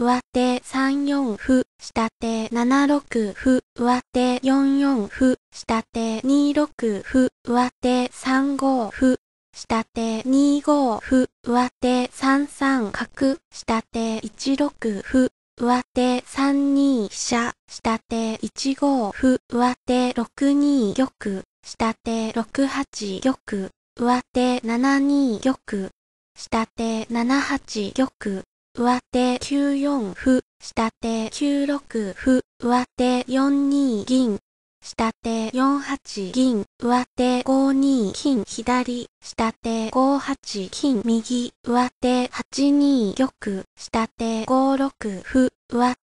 上手3四歩、下手7六歩、上手4四歩、下手2六歩、上手3五歩、下手2五歩、上手3三角、下手1六歩、上手3二飛車、下手1五歩、上手6二玉、下手6八玉、上手7二玉、下手7八玉、上手9四歩、下手9六歩、上手4二銀、下手4八銀、上手5二金左、下手5八金右、上手8二玉、下手5六歩、上手7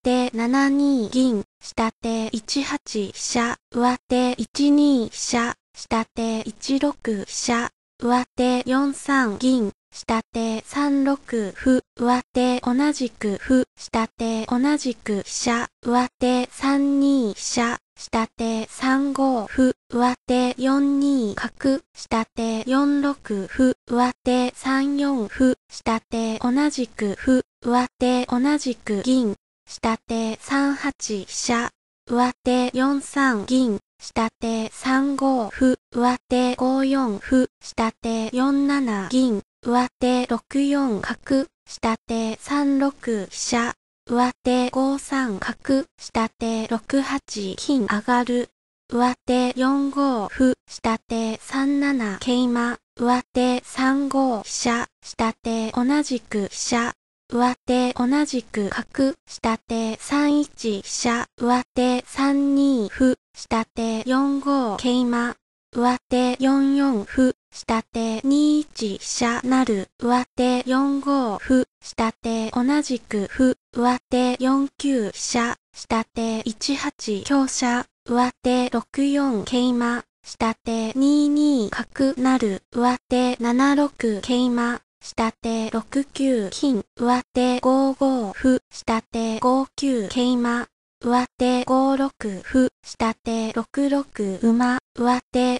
二銀、下手1八飛車、上手1二飛車、下手1六飛車、上手4三銀、下手3六歩、上手同じく歩、下手同じく飛車、上手3二飛車、下手3五歩、上手4二角、下手4六歩、上手3四歩、下手同じく歩、上手同じく銀、下手3八飛車、上手4三銀、下手3五歩、上手5四歩、下手4七銀、上手6四角、下手3六飛車、上手5三角、下手6八金上がる、上手4五歩、下手3七桂馬、上手3五飛車、下手同じく飛車、上手同じく角、下手3一飛車、上手3二歩、下手4五桂馬、上手4四歩、下手2一飛車なる、上手4五歩、下手同じく歩、上手4九飛車、下手1八強車、上手6四桂馬、下手2二角なる、上手7六桂馬、下手6九金、上手5五歩、下手5九桂馬、上手5六歩、下手6六馬、上手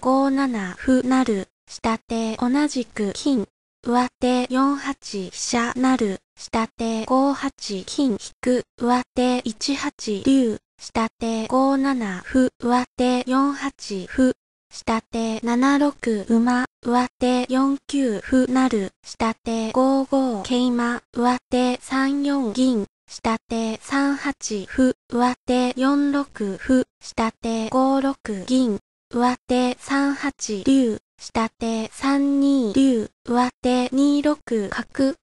5七歩なる、下手同じく金、上手4八飛車なる、下手5八金引く、上手1八竜、下手5七歩、上手4八歩、下手7六馬、上手4九歩なる、下手5五桂馬、上手3四銀、下手八歩、上手4六歩、下手5六銀、上手3八竜、下手3二竜、上手2六角、下手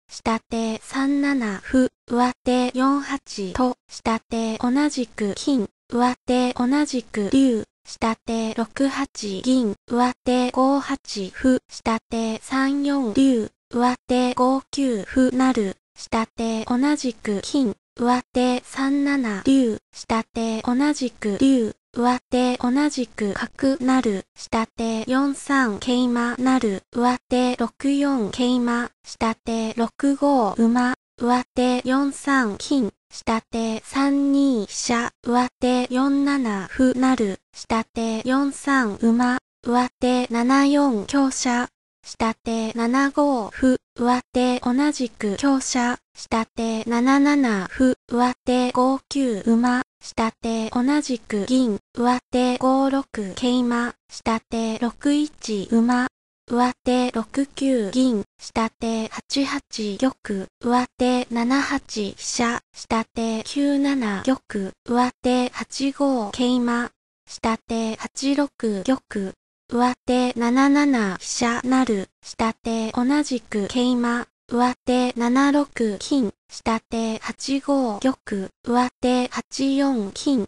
3七歩、上手4八と、下手同じく金、上手同じく竜、下手6八銀、上手5八歩、下手3四竜、上手5九歩なる、下手同じく金、上手3七竜、下手同じく竜、上手同じく角なる、下手4三桂馬なる、上手6四桂馬、下手6五馬、上手4三金、下手3二飛車、上手4七歩なる、下手4三馬、上手7四強者、下手7五歩、上手同じく強者、下手7七歩、上手5九馬、下手同じく銀、上手5六桂馬、下手6一馬、上手6九銀、下手8八玉、上手7八飛車、下手9七玉、上手8五桂馬、下手8六玉、上手7七飛車なる、下手同じく桂馬、上手7六金、下手8五玉、上手8四金、